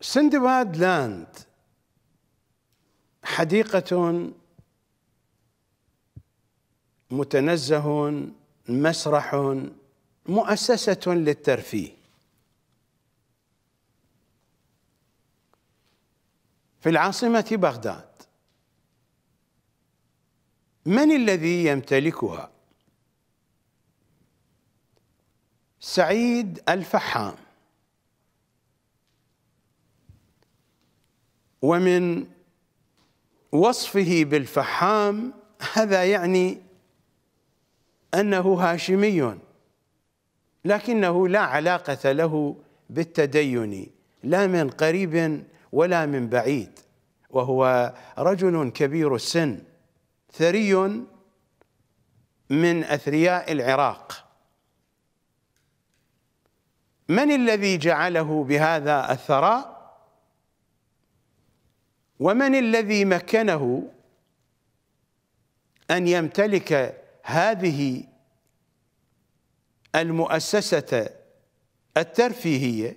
سندباد لاند حديقة متنزه مسرح مؤسسة للترفيه في العاصمة بغداد من الذي يمتلكها؟ سعيد الفحام ومن وصفه بالفحام هذا يعني انه هاشمي لكنه لا علاقه له بالتدين لا من قريب ولا من بعيد وهو رجل كبير السن ثري من اثرياء العراق من الذي جعله بهذا الثراء ومن الذي مكنه أن يمتلك هذه المؤسسة الترفيهية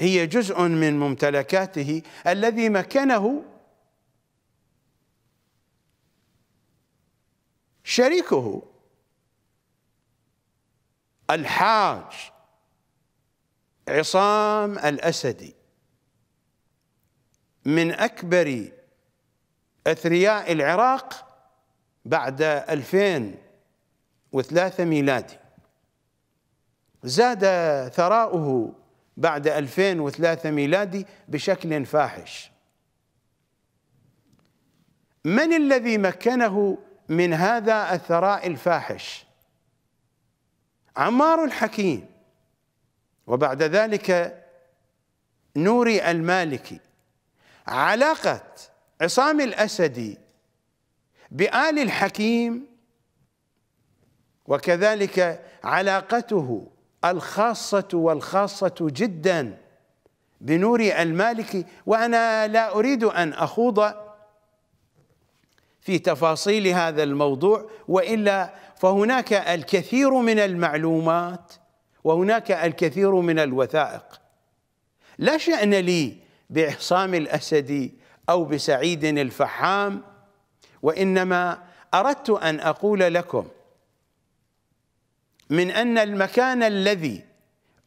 هي جزء من ممتلكاته الذي مكنه شريكه الحاج عصام الأسدي من أكبر أثرياء العراق بعد 2003 ميلادي زاد ثراؤه بعد 2003 ميلادي بشكل فاحش من الذي مكنه من هذا الثراء الفاحش عمار الحكيم وبعد ذلك نوري المالكي علاقة عصام الأسدي بآل الحكيم وكذلك علاقته الخاصة والخاصة جدا بنور المالكي وأنا لا أريد أن أخوض في تفاصيل هذا الموضوع وإلا فهناك الكثير من المعلومات وهناك الكثير من الوثائق لا شأن لي بعصام الأسدي أو بسعيد الفحام وإنما أردت أن أقول لكم من أن المكان الذي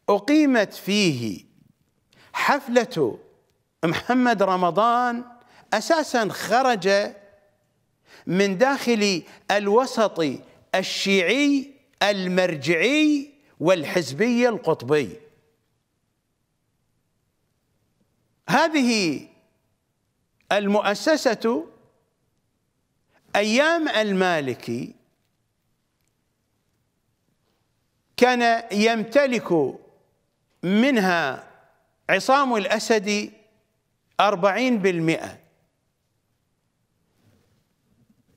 أقيمت فيه حفلة محمد رمضان أساسا خرج من داخل الوسط الشيعي المرجعي والحزبي القطبي هذه المؤسسة أيام المالكي كان يمتلك منها عصام الأسد أربعين بالمئة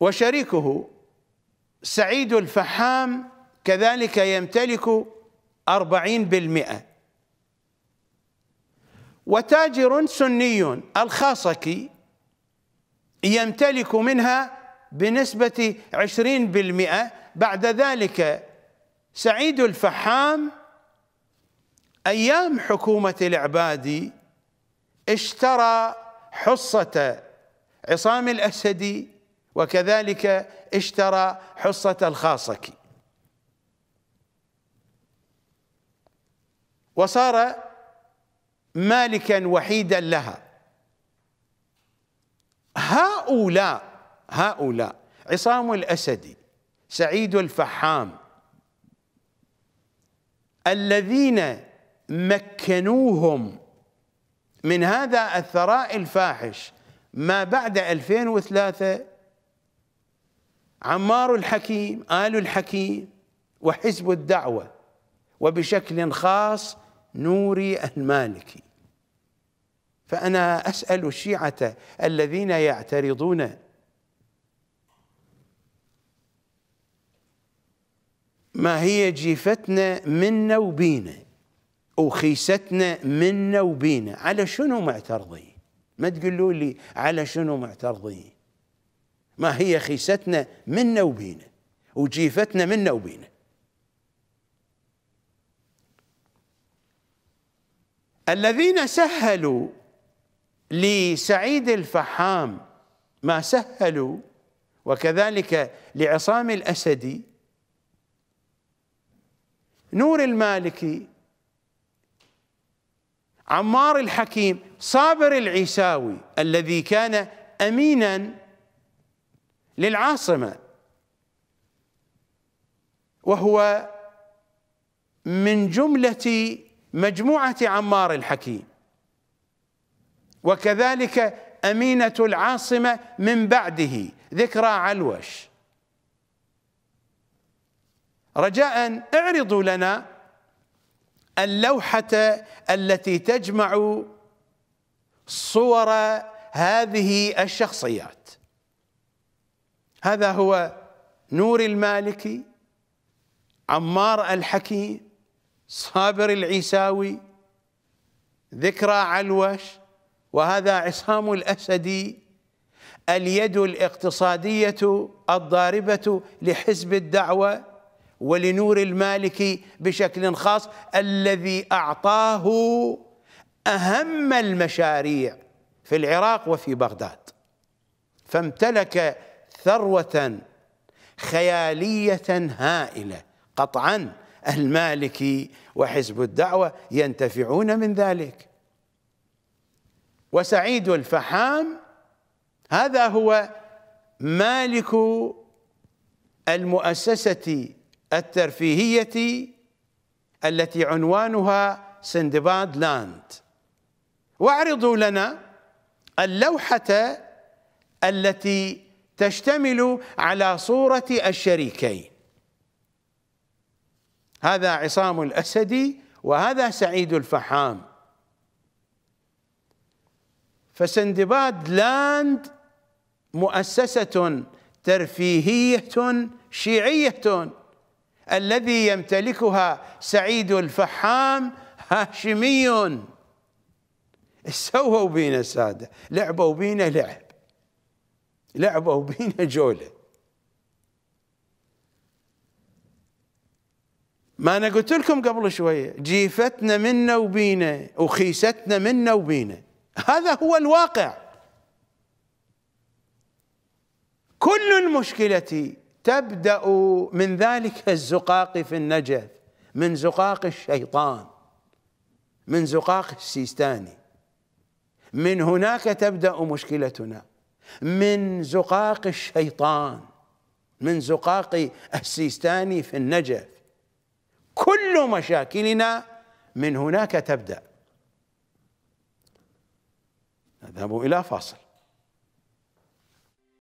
وشريكه سعيد الفحام كذلك يمتلك أربعين بالمئة وتاجر سني الخاصكي يمتلك منها بنسبة 20% بعد ذلك سعيد الفحام أيام حكومة العبادي اشترى حصة عصام الأسدي وكذلك اشترى حصة الخاصكي وصار مالكا وحيدا لها هؤلاء هؤلاء عصام الأسدي سعيد الفحام الذين مكنوهم من هذا الثراء الفاحش ما بعد 2003 عمار الحكيم آل الحكيم وحزب الدعوة وبشكل خاص نوري المالكي فأنا أسأل الشيعة الذين يعترضون ما هي جيفتنا منا وبينا وخيستنا منا وبينا على شنو معترضين ما تقولوا لي على شنو معترضين ما هي خيستنا منا وبينا وجيفتنا منا وبينا الذين سهلوا لسعيد الفحام ما سهلوا وكذلك لعصام الأسدي نور المالكي عمار الحكيم صابر العيساوي الذي كان أمينا للعاصمة وهو من جملة مجموعة عمار الحكيم وكذلك أمينة العاصمة من بعده ذكرى علوش رجاء اعرضوا لنا اللوحة التي تجمع صور هذه الشخصيات هذا هو نور المالكي عمار الحكيم صابر العيساوي ذكرى علوش وهذا عصام الأسدي اليد الاقتصادية الضاربة لحزب الدعوة ولنور المالكي بشكل خاص الذي أعطاه أهم المشاريع في العراق وفي بغداد فامتلك ثروة خيالية هائلة قطعاً المالكي وحزب الدعوة ينتفعون من ذلك وسعيد الفحام هذا هو مالك المؤسسة الترفيهية التي عنوانها سندباد لاند واعرضوا لنا اللوحة التي تشتمل على صورة الشريكين هذا عصام الأسدي وهذا سعيد الفحام فسندباد لاند مؤسسة ترفيهية شيعية الذي يمتلكها سعيد الفحام هاشمي سووا بينا السادة لعبوا بينا لعب لعبوا بينا جولة ما أنا قلت لكم قبل شوية جيفتنا منا وبينا وخيستنا منا وبينا هذا هو الواقع كل المشكلة تبدأ من ذلك الزقاق في النجف من زقاق الشيطان من زقاق السيستاني من هناك تبدأ مشكلتنا من زقاق الشيطان من زقاق السيستاني في النجف كل مشاكلنا من هناك تبدأ نذهب إلى فاصل